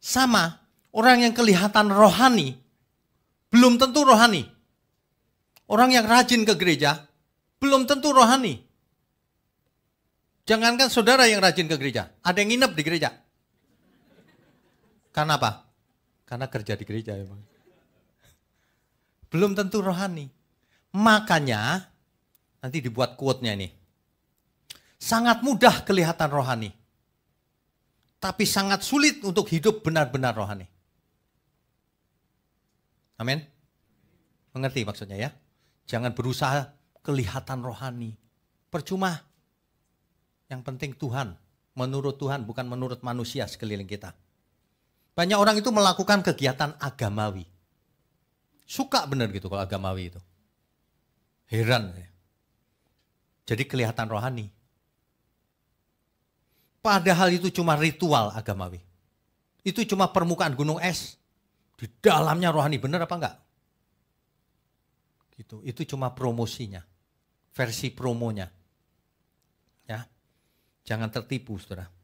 Sama, orang yang kelihatan rohani, belum tentu rohani. Orang yang rajin ke gereja, belum tentu rohani. Jangankan saudara yang rajin ke gereja, ada yang nginep di gereja. Karena apa? Karena kerja di gereja emang. Belum tentu rohani. Makanya, nanti dibuat quote-nya ini. Sangat mudah kelihatan rohani tapi sangat sulit untuk hidup benar-benar rohani. Amin. Mengerti maksudnya ya? Jangan berusaha kelihatan rohani. Percuma. Yang penting Tuhan, menurut Tuhan bukan menurut manusia sekeliling kita. Banyak orang itu melakukan kegiatan agamawi. Suka benar gitu kalau agamawi itu. Heran. Jadi kelihatan rohani, Padahal itu cuma ritual agamawi. Itu cuma permukaan gunung es. Di dalamnya rohani, benar apa enggak? Gitu. Itu cuma promosinya. Versi promonya. Ya. Jangan tertipu, Saudara.